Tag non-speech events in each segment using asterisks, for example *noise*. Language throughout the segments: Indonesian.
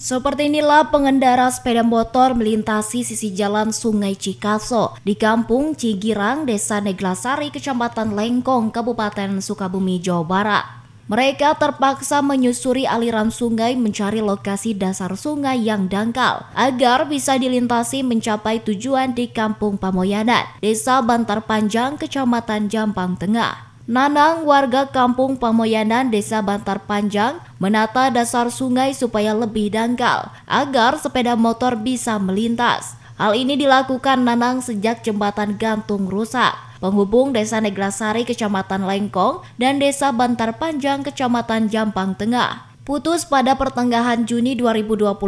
Seperti inilah pengendara sepeda motor melintasi sisi jalan Sungai Cikaso di Kampung Cigirang, Desa Neglasari, Kecamatan Lengkong, Kabupaten Sukabumi, Jawa Barat. Mereka terpaksa menyusuri aliran sungai mencari lokasi dasar sungai yang dangkal agar bisa dilintasi mencapai tujuan di Kampung Pamoyanan, Desa Bantar Panjang, Kecamatan Jampang Tengah. Nanang warga kampung Pamoyanan Desa Bantar Panjang menata dasar sungai supaya lebih dangkal agar sepeda motor bisa melintas. Hal ini dilakukan Nanang sejak jembatan gantung rusak. Penghubung Desa Neglasari Kecamatan Lengkong dan Desa Bantar Panjang Kecamatan Jampang Tengah putus pada pertengahan Juni 2024.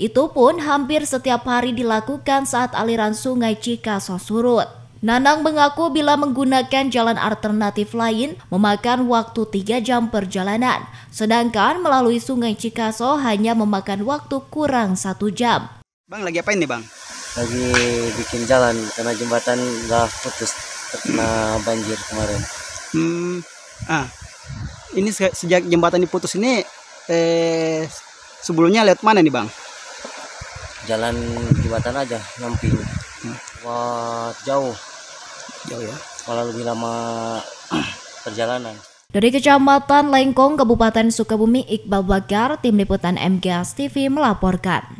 Itu pun hampir setiap hari dilakukan saat aliran sungai Cikaso surut. Nanang mengaku bila menggunakan jalan alternatif lain memakan waktu 3 jam perjalanan, sedangkan melalui sungai Cikaso hanya memakan waktu kurang satu jam. Bang lagi apa ini bang? Lagi bikin jalan karena jembatan udah putus terkena banjir kemarin. Hmm, ah, ini se sejak jembatan diputus ini eh, sebelumnya lihat mana nih bang? Jalan jembatan aja nyamping. Hmm. Wah jauh jauh ya malah lebih lama *clears throat* perjalanan dari Kecamatan Lengkong, Kabupaten Sukabumi, Iqbal Bakar, Tim Liputan MGS TV melaporkan.